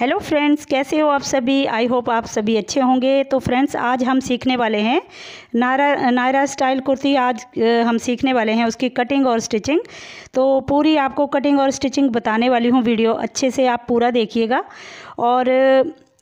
hello friends कैसे हो आप सभी आई होप आप सभी अच्छे होंगे तो फ्रेंड्स आज हम सीखने वाले हैं नायरा नायरा स्टाइल कुर्ती आज हम सीखने वाले हैं उसकी कटिंग और स्टिचिंग तो पूरी आपको कटिंग और स्टिचिंग बताने वाली हूँ वीडियो अच्छे से आप पूरा देखिएगा और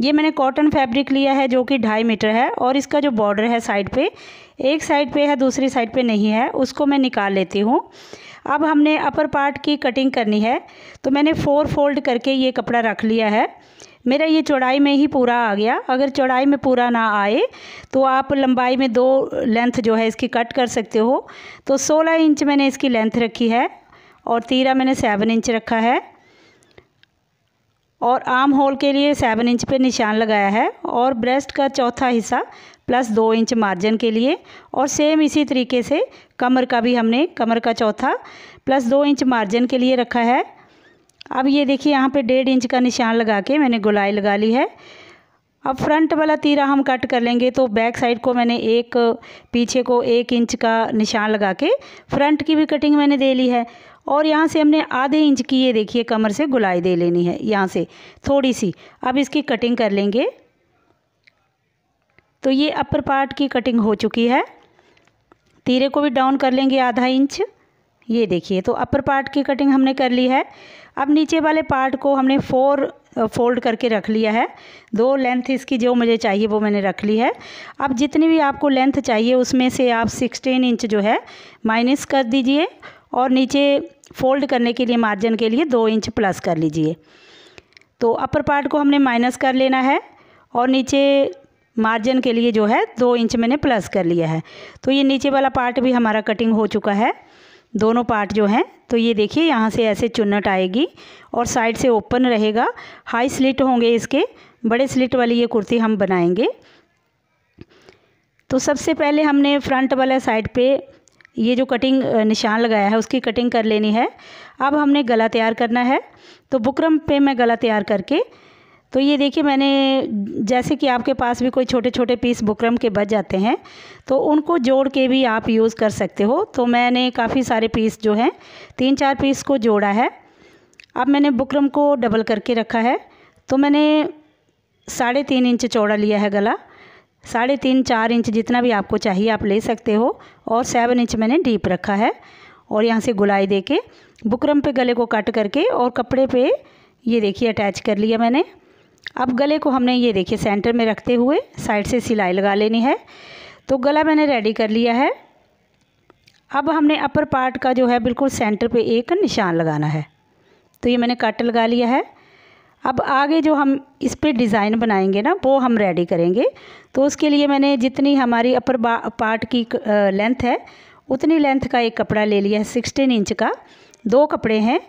ये मैंने कॉटन फैब्रिक लिया है जो कि ढाई मीटर है और इसका जो बॉर्डर है साइड पर एक साइड पर है दूसरी साइड पर नहीं है उसको मैं निकाल लेती हूँ अब हमने अपर पार्ट की कटिंग करनी है तो मैंने फोर फोल्ड करके ये कपड़ा रख लिया है मेरा ये चौड़ाई में ही पूरा आ गया अगर चौड़ाई में पूरा ना आए तो आप लंबाई में दो लेंथ जो है इसकी कट कर सकते हो तो 16 इंच मैंने इसकी लेंथ रखी है और तीरा मैंने 7 इंच रखा है और आम होल के लिए 7 इंच पे निशान लगाया है और ब्रेस्ट का चौथा हिस्सा प्लस दो इंच मार्जिन के लिए और सेम इसी तरीके से कमर का भी हमने कमर का चौथा प्लस दो इंच मार्जिन के लिए रखा है अब ये देखिए यहाँ पे डेढ़ इंच का निशान लगा के मैंने गुलाई लगा ली है अब फ्रंट वाला तीरा हम कट कर लेंगे तो बैक साइड को मैंने एक पीछे को एक इंच का निशान लगा के फ्रंट की भी कटिंग मैंने दे ली है और यहाँ से हमने आधे इंच की ये देखिए कमर से गुलाई दे लेनी है यहाँ से थोड़ी सी अब इसकी कटिंग कर लेंगे तो ये अपर पार्ट की कटिंग हो चुकी है तीरे को भी डाउन कर लेंगे आधा इंच ये देखिए तो अपर पार्ट की कटिंग हमने कर ली है अब नीचे वाले पार्ट को हमने फोर फोल्ड करके रख लिया है दो लेंथ इसकी जो मुझे चाहिए वो मैंने रख ली है अब जितनी भी आपको लेंथ चाहिए उसमें से आप सिक्सटीन इंच जो है माइनस कर दीजिए और नीचे फोल्ड करने के लिए मार्जिन के लिए दो इंच प्लस कर लीजिए तो अपर पार्ट को हमने माइनस कर लेना है और नीचे मार्जिन के लिए जो है दो इंच मैंने प्लस कर लिया है तो ये नीचे वाला पार्ट भी हमारा कटिंग हो चुका है दोनों पार्ट जो हैं तो ये देखिए यहाँ से ऐसे चुन्नट आएगी और साइड से ओपन रहेगा हाई स्लिट होंगे इसके बड़े स्लिट वाली ये कुर्ती हम बनाएंगे तो सबसे पहले हमने फ्रंट वाला साइड पे ये जो कटिंग निशान लगाया है उसकी कटिंग कर लेनी है अब हमने गला तैयार करना है तो बुकरम पे मैं गला तैयार करके तो ये देखिए मैंने जैसे कि आपके पास भी कोई छोटे छोटे पीस बुकरम के बच जाते हैं तो उनको जोड़ के भी आप यूज़ कर सकते हो तो मैंने काफ़ी सारे पीस जो हैं तीन चार पीस को जोड़ा है अब मैंने बुकरम को डबल करके रखा है तो मैंने साढ़े तीन इंच चौड़ा लिया है गला साढ़े तीन चार इंच जितना भी आपको चाहिए आप ले सकते हो और सेवन इंच मैंने डीप रखा है और यहाँ से गुलाई दे के बुकरम पे गले को कट करके और कपड़े पे ये देखिए अटैच कर लिया मैंने अब गले को हमने ये देखिए सेंटर में रखते हुए साइड से सिलाई लगा लेनी है तो गला मैंने रेडी कर लिया है अब हमने अपर पार्ट का जो है बिल्कुल सेंटर पे एक निशान लगाना है तो ये मैंने कट लगा लिया है अब आगे जो हम इस पर डिज़ाइन बनाएंगे ना वो हम रेडी करेंगे तो उसके लिए मैंने जितनी हमारी अपर पार्ट की लेंथ है उतनी लेंथ का एक कपड़ा ले लिया है सिक्सटीन इंच का दो कपड़े हैं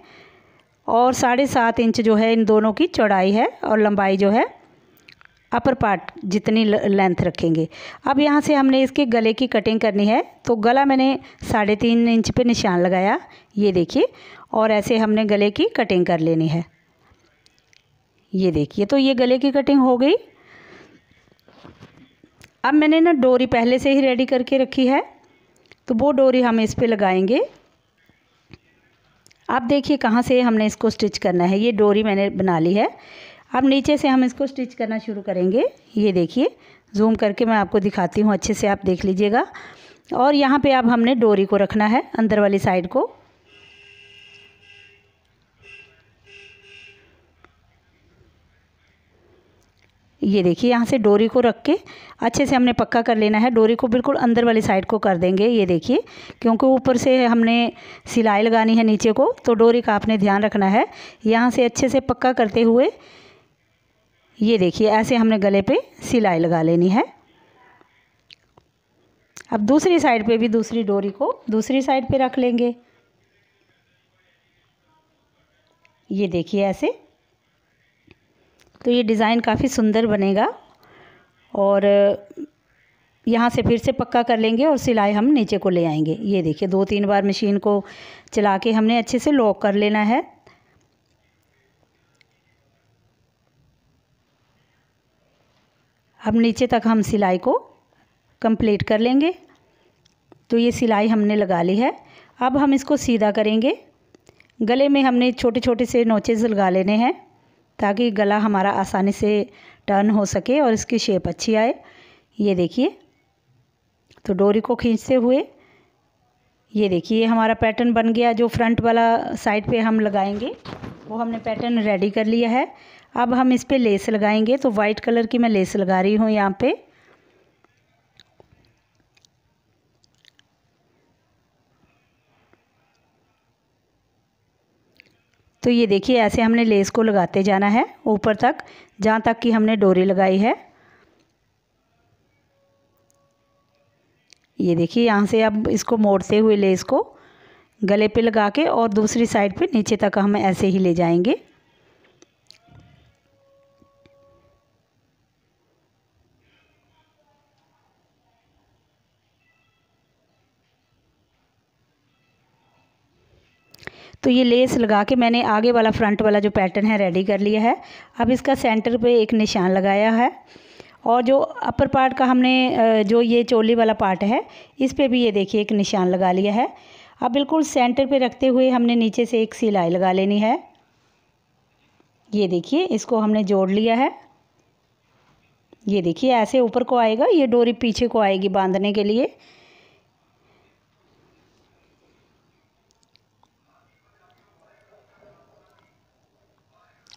और साढ़े सात इंच जो है इन दोनों की चौड़ाई है और लंबाई जो है अपर पार्ट जितनी लेंथ रखेंगे अब यहाँ से हमने इसके गले की कटिंग करनी है तो गला मैंने साढ़े तीन इंच पे निशान लगाया ये देखिए और ऐसे हमने गले की कटिंग कर लेनी है ये देखिए तो ये गले की कटिंग हो गई अब मैंने ना डोरी पहले से ही रेडी करके रखी है तो वो डोरी हम इस पर लगाएंगे अब देखिए कहाँ से हमने इसको स्टिच करना है ये डोरी मैंने बना ली है अब नीचे से हम इसको स्टिच करना शुरू करेंगे ये देखिए जूम करके मैं आपको दिखाती हूँ अच्छे से आप देख लीजिएगा और यहाँ पे अब हमने डोरी को रखना है अंदर वाली साइड को ये देखिए यहाँ से डोरी को रख के अच्छे से हमने पक्का कर लेना है डोरी को बिल्कुल अंदर वाली साइड को कर देंगे ये देखिए क्योंकि ऊपर से हमने सिलाई लगानी है नीचे को तो डोरी का आपने ध्यान रखना है यहाँ से अच्छे से पक्का करते हुए ये देखिए ऐसे हमने गले पे सिलाई लगा लेनी है अब दूसरी साइड पे भी दूसरी डोरी को दूसरी साइड पे रख लेंगे ये देखिए ऐसे तो ये डिज़ाइन काफ़ी सुंदर बनेगा और यहाँ से फिर से पक्का कर लेंगे और सिलाई हम नीचे को ले आएंगे ये देखिए दो तीन बार मशीन को चला के हमने अच्छे से लॉक कर लेना है अब नीचे तक हम सिलाई को कंप्लीट कर लेंगे तो ये सिलाई हमने लगा ली है अब हम इसको सीधा करेंगे गले में हमने छोटे छोटे से नोचेज़ लगा लेने हैं ताकि गला हमारा आसानी से टर्न हो सके और इसकी शेप अच्छी आए ये देखिए तो डोरी को खींचते हुए ये देखिए हमारा पैटर्न बन गया जो फ्रंट वाला साइड पे हम लगाएंगे वो हमने पैटर्न रेडी कर लिया है अब हम इस पर लेस लगाएंगे तो वाइट कलर की मैं लेस लगा रही हूँ यहाँ पर तो ये देखिए ऐसे हमने लेस को लगाते जाना है ऊपर तक जहाँ तक कि हमने डोरी लगाई है ये देखिए यहाँ से अब इसको मोड़ते हुए लेस को गले पे लगा के और दूसरी साइड पे नीचे तक हम ऐसे ही ले जाएंगे तो ये लेस लगा के मैंने आगे वाला फ्रंट वाला जो पैटर्न है रेडी कर लिया है अब इसका सेंटर पे एक निशान लगाया है और जो अपर पार्ट का हमने जो ये चोली वाला पार्ट है इस पर भी ये देखिए एक निशान लगा लिया है अब बिल्कुल सेंटर पे रखते हुए हमने नीचे से एक सिलाई लगा लेनी है ये देखिए इसको हमने जोड़ लिया है ये देखिए ऐसे ऊपर को आएगा ये डोरी पीछे को आएगी बांधने के लिए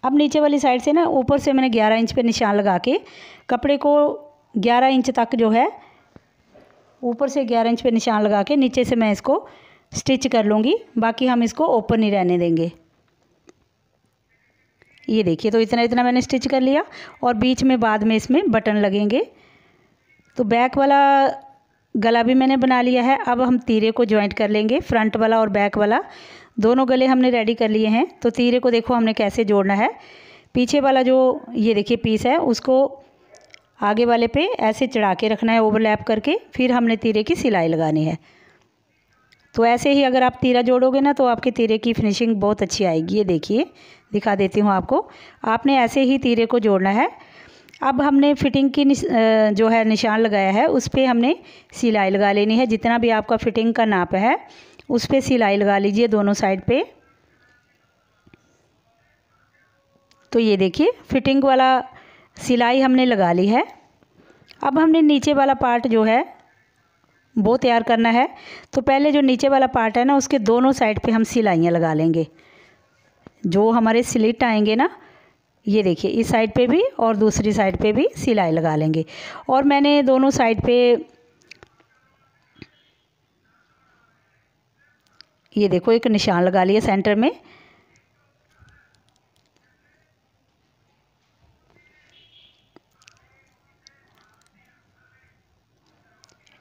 अब नीचे वाली साइड से ना ऊपर से मैंने 11 इंच पे निशान लगा के कपड़े को 11 इंच तक जो है ऊपर से 11 इंच पे निशान लगा के नीचे से मैं इसको स्टिच कर लूँगी बाकी हम इसको ओपन ही रहने देंगे ये देखिए तो इतना इतना मैंने स्टिच कर लिया और बीच में बाद में इसमें बटन लगेंगे तो बैक वाला गला भी मैंने बना लिया है अब हम तीरे को ज्वाइंट कर लेंगे फ्रंट वाला और बैक वाला दोनों गले हमने रेडी कर लिए हैं तो तीरे को देखो हमने कैसे जोड़ना है पीछे वाला जो ये देखिए पीस है उसको आगे वाले पे ऐसे चढ़ा के रखना है ओवरलैप करके फिर हमने तीरे की सिलाई लगानी है तो ऐसे ही अगर आप तीरा जोड़ोगे ना तो आपके तीरे की फिनिशिंग बहुत अच्छी आएगी ये देखिए दिखा देती हूँ आपको आपने ऐसे ही तीरे को जोड़ना है अब हमने फिटिंग की जो है निशान लगाया है उस पर हमने सिलाई लगा लेनी है जितना भी आपका फिटिंग का नाप है उस पर सिलाई लगा लीजिए दोनों साइड पे तो ये देखिए फिटिंग वाला सिलाई हमने लगा ली है अब हमने नीचे वाला पार्ट जो है वो तैयार करना है तो पहले जो नीचे वाला पार्ट है ना उसके दोनों साइड पे हम सिलाइयाँ लगा लेंगे जो हमारे स्लिट आएंगे ना ये देखिए इस साइड पे भी और दूसरी साइड पे भी सिलाई लगा लेंगे और मैंने दोनों साइड पे ये देखो एक निशान लगा लिया सेंटर में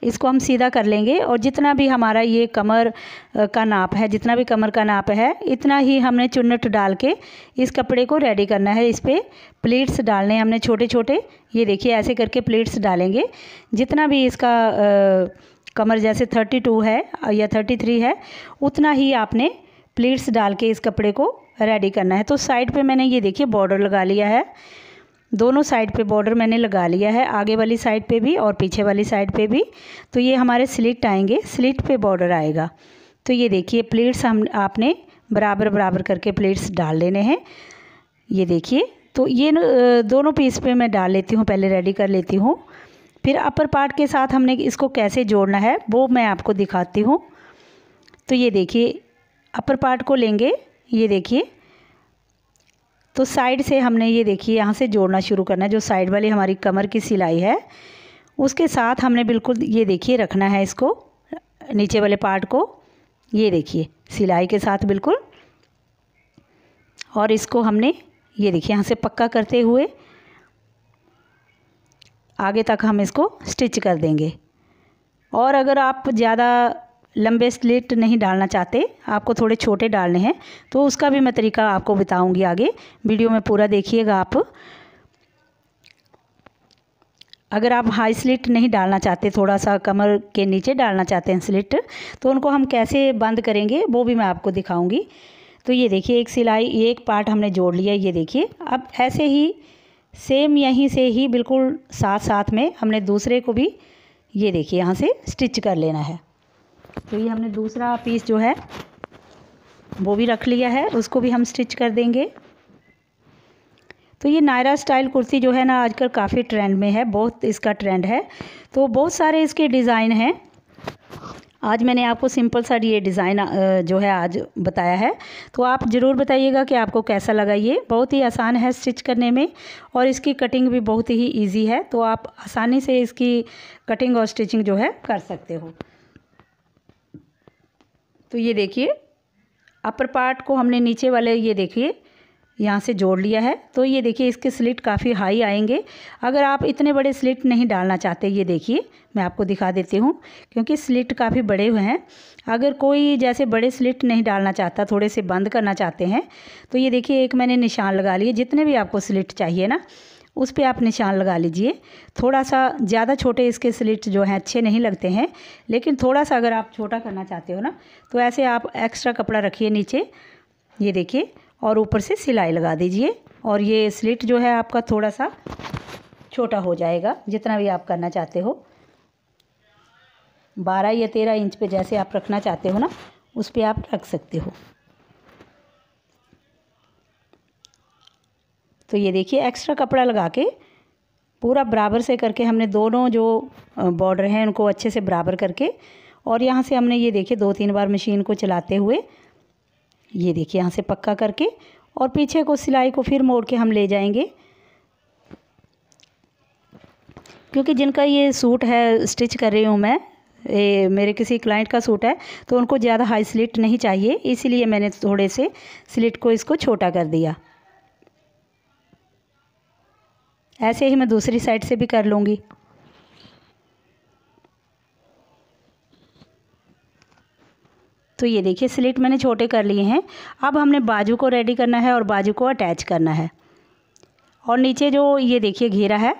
इसको हम सीधा कर लेंगे और जितना भी हमारा ये कमर का नाप है जितना भी कमर का नाप है इतना ही हमने चुन्नट डाल के इस कपड़े को रेडी करना है इस पर प्लेट्स डालने हमने छोटे छोटे ये देखिए ऐसे करके प्लेट्स डालेंगे जितना भी इसका आ, कमर जैसे थर्टी टू है या थर्टी थ्री है उतना ही आपने प्लेट्स डाल के इस कपड़े को रेडी करना है तो साइड पे मैंने ये देखिए बॉर्डर लगा लिया है दोनों साइड पे बॉर्डर मैंने लगा लिया है आगे वाली साइड पे भी और पीछे वाली साइड पे भी तो ये हमारे स्लिट आएंगे स्लिट पे बॉर्डर आएगा तो ये देखिए प्लेट्स हम आपने बराबर बराबर करके प्लेट्स डाल लेने हैं ये देखिए तो ये दोनों पीस पे मैं डाल लेती हूँ पहले रेडी कर लेती हूँ फिर अपर पार्ट के साथ हमने इसको कैसे जोड़ना है वो मैं आपको दिखाती हूँ तो ये देखिए अपर पार्ट को लेंगे ये देखिए तो साइड से हमने ये देखिए यहाँ से जोड़ना शुरू करना है जो साइड वाली हमारी कमर की सिलाई है उसके साथ हमने बिल्कुल ये देखिए रखना है इसको नीचे वाले पार्ट को ये देखिए सिलाई के साथ बिल्कुल और इसको हमने ये देखिए यहाँ से पक्का करते हुए आगे तक हम इसको स्टिच कर देंगे और अगर आप ज़्यादा लंबे स्लिट नहीं डालना चाहते आपको थोड़े छोटे डालने हैं तो उसका भी मैं तरीका आपको बताऊंगी आगे वीडियो में पूरा देखिएगा आप अगर आप हाई स्लिट नहीं डालना चाहते थोड़ा सा कमर के नीचे डालना चाहते हैं स्लिट तो उनको हम कैसे बंद करेंगे वो भी मैं आपको दिखाऊँगी तो ये देखिए एक सिलाई एक पार्ट हमने जोड़ लिया ये देखिए अब ऐसे ही सेम यहीं से ही बिल्कुल साथ साथ में हमने दूसरे को भी ये देखिए यहाँ से स्टिच कर लेना है तो ये हमने दूसरा पीस जो है वो भी रख लिया है उसको भी हम स्टिच कर देंगे तो ये नायरा स्टाइल कुर्ती जो है ना आजकल काफ़ी ट्रेंड में है बहुत इसका ट्रेंड है तो बहुत सारे इसके डिज़ाइन हैं आज मैंने आपको सिंपल सा ये डिज़ाइन जो है आज बताया है तो आप ज़रूर बताइएगा कि आपको कैसा लगा ये बहुत ही आसान है स्टिच करने में और इसकी कटिंग भी बहुत ही इजी है तो आप आसानी से इसकी कटिंग और स्टिचिंग जो है कर सकते हो तो ये देखिए अपर पार्ट को हमने नीचे वाले ये देखिए यहाँ से जोड़ लिया है तो ये देखिए इसके स्लिट काफ़ी हाई आएंगे अगर आप इतने बड़े स्लिट नहीं डालना चाहते ये देखिए मैं आपको दिखा देती हूँ क्योंकि स्लिट काफ़ी बड़े हुए हैं अगर कोई जैसे बड़े स्लिट नहीं डालना चाहता थोड़े से बंद करना चाहते हैं तो ये देखिए एक मैंने निशान लगा लिए जितने भी आपको स्लिट चाहिए ना उस पर आप निशान लगा लीजिए थोड़ा सा ज़्यादा छोटे इसके स्लिट जो हैं अच्छे नहीं लगते हैं लेकिन थोड़ा सा अगर आप छोटा करना चाहते हो ना तो ऐसे आप एक्स्ट्रा कपड़ा रखिए नीचे ये देखिए और ऊपर से सिलाई लगा दीजिए और ये स्लिट जो है आपका थोड़ा सा छोटा हो जाएगा जितना भी आप करना चाहते हो बारह या तेरह इंच पे जैसे आप रखना चाहते हो ना उस पर आप रख सकते हो तो ये देखिए एक्स्ट्रा कपड़ा लगा के पूरा बराबर से करके हमने दोनों जो बॉर्डर हैं उनको अच्छे से बराबर करके और यहाँ से हमने ये देखिए दो तीन बार मशीन को चलाते हुए ये देखिए यहाँ से पक्का करके और पीछे को सिलाई को फिर मोड़ के हम ले जाएंगे क्योंकि जिनका ये सूट है स्टिच कर रही हूँ मैं ये मेरे किसी क्लाइंट का सूट है तो उनको ज़्यादा हाई स्लिट नहीं चाहिए इसीलिए मैंने थोड़े से स्लिट को इसको छोटा कर दिया ऐसे ही मैं दूसरी साइड से भी कर लूँगी तो ये देखिए स्लिट मैंने छोटे कर लिए हैं अब हमने बाजू को रेडी करना है और बाजू को अटैच करना है और नीचे जो ये देखिए घेरा है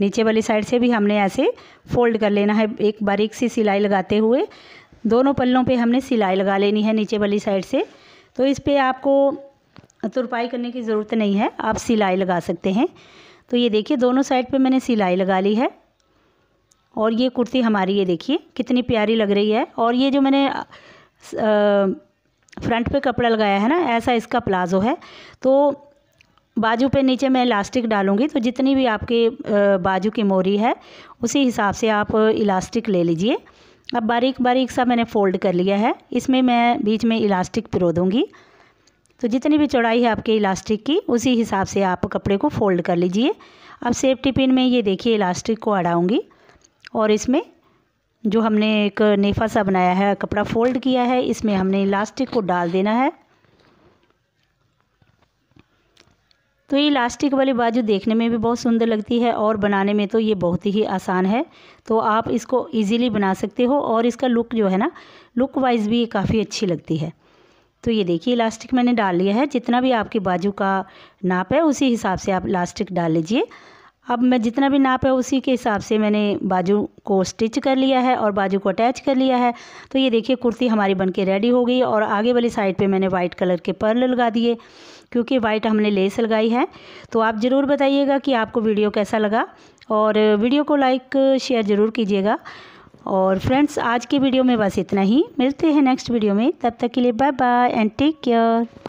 नीचे वाली साइड से भी हमने ऐसे फोल्ड कर लेना है एक बारीक सी सिलाई लगाते हुए दोनों पल्लों पे हमने सिलाई लगा लेनी है नीचे वाली साइड से तो इस पर आपको तुरपाई करने की ज़रूरत नहीं है आप सिलाई लगा सकते हैं तो ये देखिए दोनों साइड पे मैंने सिलाई लगा ली है और ये कुर्ती हमारी ये देखिए कितनी प्यारी लग रही है और ये जो मैंने फ्रंट पे कपड़ा लगाया है ना ऐसा इसका प्लाज़ो है तो बाजू पे नीचे मैं इलास्टिक डालूँगी तो जितनी भी आपके बाजू की मोरी है उसी हिसाब से आप इलास्टिक ले लीजिए अब बारीक बारीक सा मैंने फ़ोल्ड कर लिया है इसमें मैं बीच में इलास्टिक पिरो दूँगी तो जितनी भी चौड़ाई है आपके इलास्टिक की उसी हिसाब से आप कपड़े को फोल्ड कर लीजिए अब सेफ्टी पिन में ये देखिए इलास्टिक को अड़ाऊँगी और इसमें जो हमने एक नेफा सा बनाया है कपड़ा फोल्ड किया है इसमें हमने इलास्टिक को डाल देना है तो ये इलास्टिक वाली बाजू देखने में भी बहुत सुंदर लगती है और बनाने में तो ये बहुत ही आसान है तो आप इसको इजीली बना सकते हो और इसका लुक जो है ना लुक वाइज भी काफ़ी अच्छी लगती है तो ये देखिए इलास्टिक मैंने डाल लिया है जितना भी आपके बाजू का नाप है उसी हिसाब से आप इलास्टिक डाल लीजिए अब मैं जितना भी नाप है उसी के हिसाब से मैंने बाजू को स्टिच कर लिया है और बाजू को अटैच कर लिया है तो ये देखिए कुर्ती हमारी बनके रेडी हो गई और आगे वाली साइड पे मैंने वाइट कलर के पर्ल लगा दिए क्योंकि वाइट हमने लेस लगाई है तो आप ज़रूर बताइएगा कि आपको वीडियो कैसा लगा और वीडियो को लाइक शेयर ज़रूर कीजिएगा और फ्रेंड्स आज के वीडियो में बस इतना ही मिलते हैं नेक्स्ट वीडियो में तब तक के लिए bye bye and take care